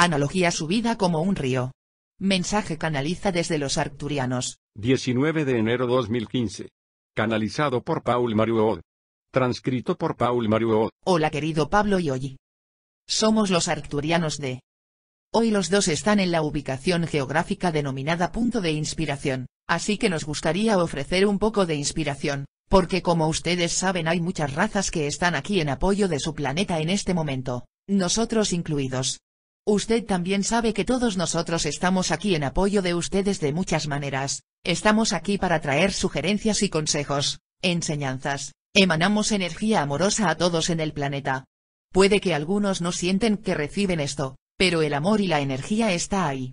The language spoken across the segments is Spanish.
Analogía su vida como un río. Mensaje canaliza desde los arcturianos. 19 de enero 2015. Canalizado por Paul Maruod. Transcrito por Paul Maruod. Hola querido Pablo y hoy Somos los arcturianos de... Hoy los dos están en la ubicación geográfica denominada punto de inspiración, así que nos gustaría ofrecer un poco de inspiración, porque como ustedes saben hay muchas razas que están aquí en apoyo de su planeta en este momento, nosotros incluidos. Usted también sabe que todos nosotros estamos aquí en apoyo de ustedes de muchas maneras, estamos aquí para traer sugerencias y consejos, enseñanzas, emanamos energía amorosa a todos en el planeta. Puede que algunos no sienten que reciben esto, pero el amor y la energía está ahí.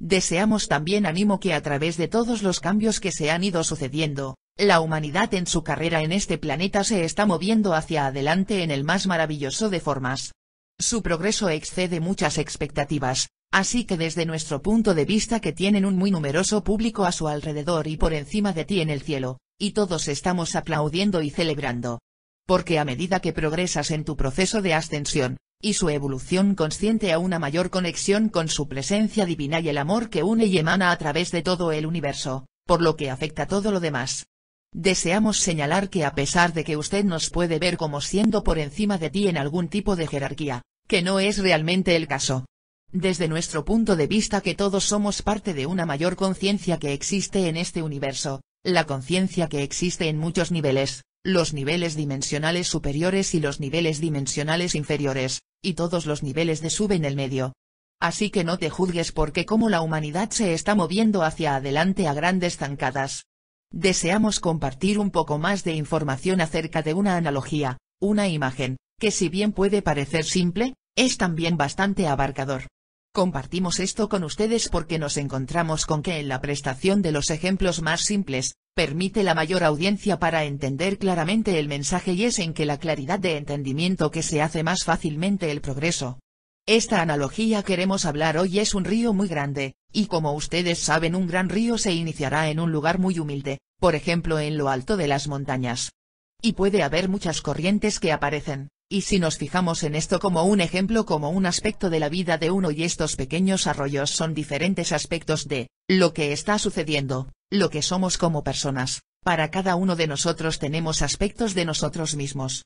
Deseamos también ánimo que a través de todos los cambios que se han ido sucediendo, la humanidad en su carrera en este planeta se está moviendo hacia adelante en el más maravilloso de formas, su progreso excede muchas expectativas, así que desde nuestro punto de vista que tienen un muy numeroso público a su alrededor y por encima de ti en el cielo, y todos estamos aplaudiendo y celebrando. Porque a medida que progresas en tu proceso de ascensión, y su evolución consciente a una mayor conexión con su presencia divina y el amor que une y emana a través de todo el universo, por lo que afecta todo lo demás. Deseamos señalar que a pesar de que usted nos puede ver como siendo por encima de ti en algún tipo de jerarquía, que no es realmente el caso. Desde nuestro punto de vista que todos somos parte de una mayor conciencia que existe en este universo, la conciencia que existe en muchos niveles, los niveles dimensionales superiores y los niveles dimensionales inferiores, y todos los niveles de sube en el medio. Así que no te juzgues porque como la humanidad se está moviendo hacia adelante a grandes zancadas, Deseamos compartir un poco más de información acerca de una analogía, una imagen, que si bien puede parecer simple, es también bastante abarcador. Compartimos esto con ustedes porque nos encontramos con que en la prestación de los ejemplos más simples, permite la mayor audiencia para entender claramente el mensaje y es en que la claridad de entendimiento que se hace más fácilmente el progreso. Esta analogía queremos hablar hoy es un río muy grande, y como ustedes saben un gran río se iniciará en un lugar muy humilde, por ejemplo en lo alto de las montañas. Y puede haber muchas corrientes que aparecen, y si nos fijamos en esto como un ejemplo como un aspecto de la vida de uno y estos pequeños arroyos son diferentes aspectos de, lo que está sucediendo, lo que somos como personas, para cada uno de nosotros tenemos aspectos de nosotros mismos.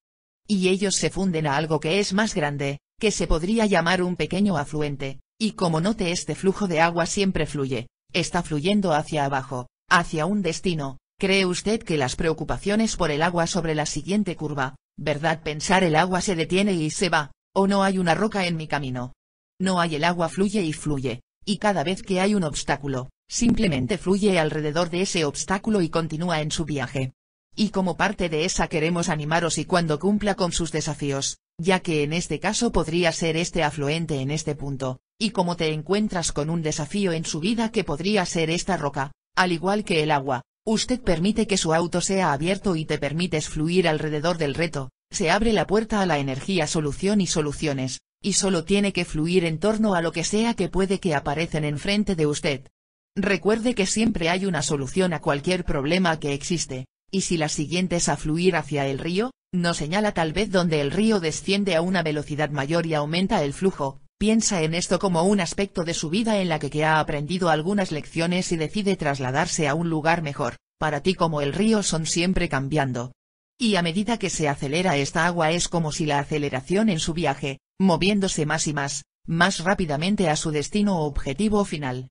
Y ellos se funden a algo que es más grande, que se podría llamar un pequeño afluente, y como note este flujo de agua siempre fluye, está fluyendo hacia abajo, hacia un destino, ¿cree usted que las preocupaciones por el agua sobre la siguiente curva, verdad pensar el agua se detiene y se va, o no hay una roca en mi camino? No hay el agua fluye y fluye, y cada vez que hay un obstáculo, simplemente fluye alrededor de ese obstáculo y continúa en su viaje y como parte de esa queremos animaros y cuando cumpla con sus desafíos, ya que en este caso podría ser este afluente en este punto, y como te encuentras con un desafío en su vida que podría ser esta roca, al igual que el agua, usted permite que su auto sea abierto y te permites fluir alrededor del reto, se abre la puerta a la energía solución y soluciones, y solo tiene que fluir en torno a lo que sea que puede que aparecen enfrente de usted. Recuerde que siempre hay una solución a cualquier problema que existe, y si las siguientes a fluir hacia el río, nos señala tal vez donde el río desciende a una velocidad mayor y aumenta el flujo, piensa en esto como un aspecto de su vida en la que, que ha aprendido algunas lecciones y decide trasladarse a un lugar mejor, para ti como el río son siempre cambiando. Y a medida que se acelera esta agua es como si la aceleración en su viaje, moviéndose más y más, más rápidamente a su destino o objetivo final,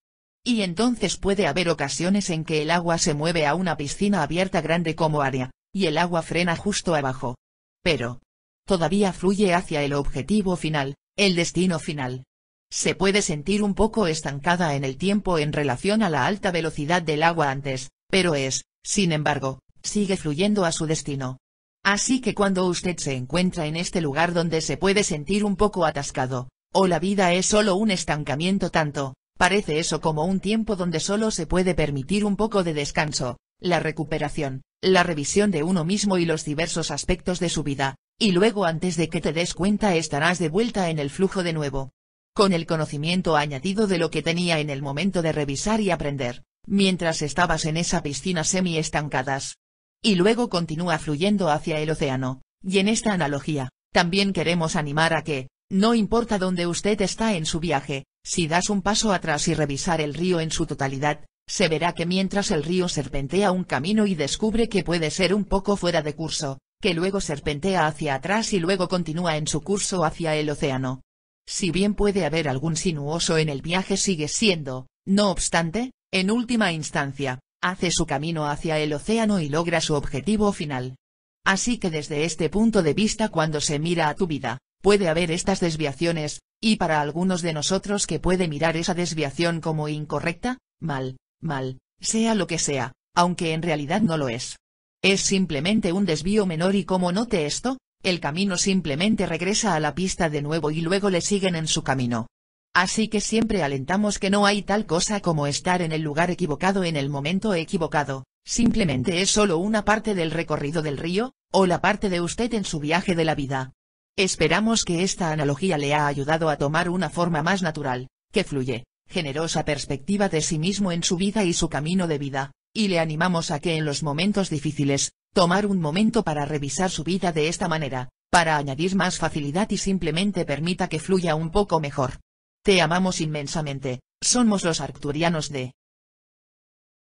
y entonces puede haber ocasiones en que el agua se mueve a una piscina abierta grande como área, y el agua frena justo abajo. Pero. Todavía fluye hacia el objetivo final, el destino final. Se puede sentir un poco estancada en el tiempo en relación a la alta velocidad del agua antes, pero es, sin embargo, sigue fluyendo a su destino. Así que cuando usted se encuentra en este lugar donde se puede sentir un poco atascado, o la vida es solo un estancamiento tanto, Parece eso como un tiempo donde solo se puede permitir un poco de descanso, la recuperación, la revisión de uno mismo y los diversos aspectos de su vida, y luego antes de que te des cuenta estarás de vuelta en el flujo de nuevo. Con el conocimiento añadido de lo que tenía en el momento de revisar y aprender, mientras estabas en esa piscina semi-estancadas. Y luego continúa fluyendo hacia el océano, y en esta analogía, también queremos animar a que, no importa dónde usted está en su viaje, si das un paso atrás y revisar el río en su totalidad, se verá que mientras el río serpentea un camino y descubre que puede ser un poco fuera de curso, que luego serpentea hacia atrás y luego continúa en su curso hacia el océano. Si bien puede haber algún sinuoso en el viaje sigue siendo, no obstante, en última instancia, hace su camino hacia el océano y logra su objetivo final. Así que desde este punto de vista cuando se mira a tu vida, puede haber estas desviaciones, y para algunos de nosotros que puede mirar esa desviación como incorrecta, mal, mal, sea lo que sea, aunque en realidad no lo es. Es simplemente un desvío menor y como note esto, el camino simplemente regresa a la pista de nuevo y luego le siguen en su camino. Así que siempre alentamos que no hay tal cosa como estar en el lugar equivocado en el momento equivocado, simplemente es solo una parte del recorrido del río, o la parte de usted en su viaje de la vida. Esperamos que esta analogía le ha ayudado a tomar una forma más natural, que fluye, generosa perspectiva de sí mismo en su vida y su camino de vida, y le animamos a que en los momentos difíciles, tomar un momento para revisar su vida de esta manera, para añadir más facilidad y simplemente permita que fluya un poco mejor. Te amamos inmensamente, somos los arcturianos de